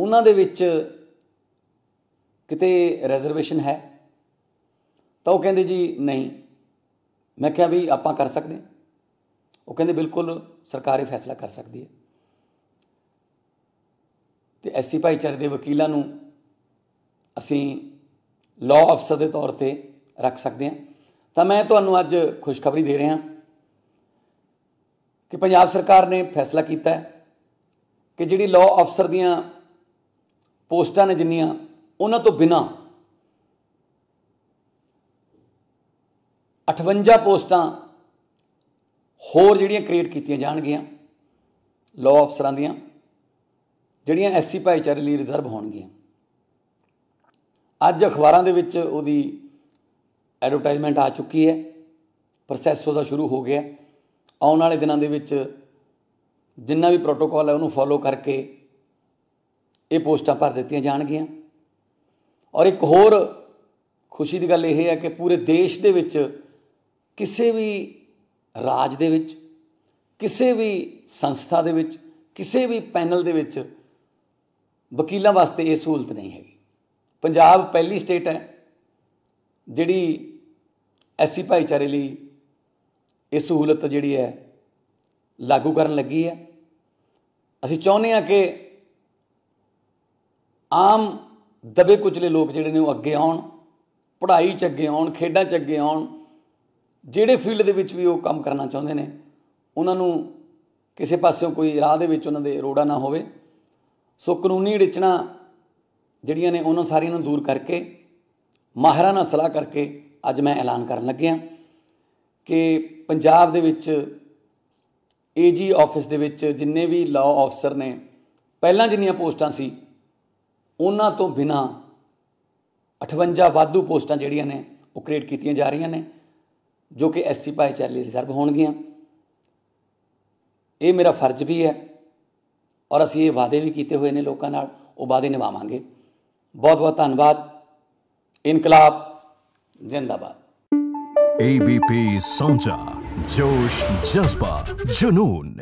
ਉਹਨਾਂ ਦੇ ਵਿੱਚ ਕਿਤੇ ਰਿਜ਼ਰਵੇਸ਼ਨ ਹੈ ਤਾਂ ਉਹ ਕਹਿੰਦੇ ਜੀ ਨਹੀਂ ਮੈਂ ਕਿਹਾ ਵੀ ਆਪਾਂ ਕਰ ਸਕਦੇ ਉਹ ਕਹਿੰਦੇ ਬਿਲਕੁਲ ਸਰਕਾਰੀ ਫੈਸਲਾ ਕਰ ਸਕਦੀ ਹੈ ਤੇ ਐਸਸੀ ਭਾਈਚਾਰੇ ਦੇ ਵਕੀਲਾਂ ਨੂੰ ਅਸੀਂ ਲਾਅ ਅਫਸਰ ਦੇ ਤੌਰ ਤੇ ਰੱਖ ਸਕਦੇ ਹਾਂ ਤਾਂ ਮੈਂ ਤੁਹਾਨੂੰ ਅੱਜ ਖੁਸ਼ਖਬਰੀ ਦੇ ਰਿਹਾ ਕਿ ਪੰਜਾਬ ਸਰਕਾਰ ਨੇ ਫੈਸਲਾ ਕੀਤਾ ਹੈ ਕਿ ਜਿਹੜੀ ਲਾਅ ਅਫਸਰ ਦੀਆਂ ਪੋਸਟਾਂ ਨੇ ਜਿੰਨੀਆਂ ਉਹਨਾਂ ਤੋਂ ਬਿਨਾ 58 ਪੋਸਟਾਂ ਹੋਰ ਜਿਹੜੀਆਂ ਕ੍ਰੀਏਟ ਕੀਤੀਆਂ ਜਾਣਗੀਆਂ ਲਾਅ ਅਫਸਰਾਂ ਦੀਆਂ ਜਿਹੜੀਆਂ ਐਸਸੀ ਭਾਈਚਾਰੇ ਲਈ ਰਿਜ਼ਰਵ ਹੋਣਗੀਆਂ ਅੱਜ ਅਖਬਾਰਾਂ ਦੇ ਵਿੱਚ ਉਹਦੀ ਐਡਵਰਟਾਈਜ਼ਮੈਂਟ ਆ ਚੁੱਕੀ ਹੈ ਪ੍ਰੋਸੈਸ ਉਹਦਾ ਸ਼ੁਰੂ ਹੋ ਗਿਆ ਆਉਣ ਵਾਲੇ ਦਿਨਾਂ ਦੇ ਵਿੱਚ ਜਿੰਨਾ ਵੀ ਪ੍ਰੋਟੋਕਾਲ ਹੈ ਉਹਨੂੰ ਫੋਲੋ ਕਰਕੇ ਇਹ ਪੋਸਟਾਂ ਭਰ ਦਿੱਤੀਆਂ ਜਾਣਗੀਆਂ ਔਰ ਇੱਕ ਹੋਰ ਖੁਸ਼ੀ ਦੀ ਗੱਲ ਇਹ ਹੈ ਕਿ ਪੂਰੇ ਦੇਸ਼ ਦੇ ਵਿੱਚ ਕਿਸੇ ਵੀ ਰਾਜ ਦੇ ਵਿੱਚ ਕਿਸੇ ਵੀ ਸੰਸਥਾ ਦੇ ਵਿੱਚ ਕਿਸੇ ਵੀ ਪੈਨਲ ਦੇ ਵਿੱਚ ਵਕੀਲਾਂ ਵਾਸਤੇ ਇਹ ਸਹੂਲਤ ਨਹੀਂ ਹੈਗੀ ਪੰਜਾਬ ਪਹਿਲੀ ਸਟੇਟ ਹੈ ਜਿਹੜੀ ਐਸਸੀ ਭਾਈਚਾਰੇ ਲਈ ਇਹ ਸਹੂਲਤ ਜਿਹੜੀ ਹੈ ਲਾਗੂ ਕਰਨ ਲੱਗੀ ਹੈ ਅਸੀਂ ਚਾਹੁੰਦੇ ਹਾਂ ਕਿ ਆਮ ਦਬੇ ਕੁਚਲੇ ਲੋਕ ਜਿਹੜੇ ਨੇ ਉਹ ਅੱਗੇ ਆਉਣ ਪੜ੍ਹਾਈ 'ਚ ਅੱਗੇ ਆਉਣ ਖੇਡਾਂ 'ਚ ਅੱਗੇ ਆਉਣ ਜਿਹੜੇ ਫੀਲਡ ਦੇ ਵਿੱਚ ਵੀ ਉਹ ਕੰਮ ਕਰਨਾ ਚਾਹੁੰਦੇ ਨੇ ਉਹਨਾਂ ਨੂੰ ਕਿਸੇ ਪਾਸਿਓਂ ਕੋਈ ਰਾਹ ਦੇ ਵਿੱਚ ਉਹਨਾਂ ਦੇ ਰੋੜਾ ਨਾ ਹੋਵੇ ਸੋ ਕਾਨੂੰਨੀ ਅੜਚਣਾ ਜਿਹੜੀਆਂ ਨੇ ਉਹਨਾਂ ਸਾਰੀਆਂ ਨੂੰ ਦੂਰ ਕਰਕੇ ਮਾਹਰਾਂ ਨਾਲ ਸਲਾਹ ਕਰਕੇ ਅੱਜ ਮੈਂ ਐਲਾਨ ਕਰਨ ਲੱਗਿਆ ਕਿ ਪੰਜਾਬ ਦੇ ਵਿੱਚ ਏਜੀ ਆਫਿਸ ਦੇ ਵਿੱਚ ਜਿੰਨੇ ਵੀ ਲਾਅ ਆਫਸਰ ਨੇ ਪਹਿਲਾਂ ਜਿੰਨੀਆਂ ਪੋਸਟਾਂ ਸੀ ਉਹਨਾਂ ਤੋਂ ਬਿਨਾ 58 ਵਾਧੂ ਪੋਸਟਾਂ ਜਿਹੜੀਆਂ ਨੇ ਉਹ ਕ੍ਰੀਏਟ ਕੀਤੀਆਂ ਜਾ ਰਹੀਆਂ ਨੇ ਜੋ ਕਿ ਐਸਸੀ ਭਾਈਚਾਰੇ ਲਈ ਰਿਜ਼ਰਵ ਹੋਣਗੀਆਂ ਇਹ ਮੇਰਾ ਫਰਜ਼ ਵੀ ਹੈ ਔਰ ਅਸੀਂ ਇਹ ਵਾਅਦੇ ਵੀ ਕੀਤੇ ਹੋਏ ਨੇ ਲੋਕਾਂ ਨਾਲ ਉਹ ਵਾਅਦੇ ਨਿਭਾਵਾਂਗੇ ਬਹੁਤ ਬਹੁਤ ਧੰਨਵਾਦ ਇਨਕਲਾਬ ਜ਼ਿੰਦਾਬਾਦ ABP ਸੌਂਚਾ ਜੋਸ਼ ਜਜ਼ਬਾ ਜਨੂਨ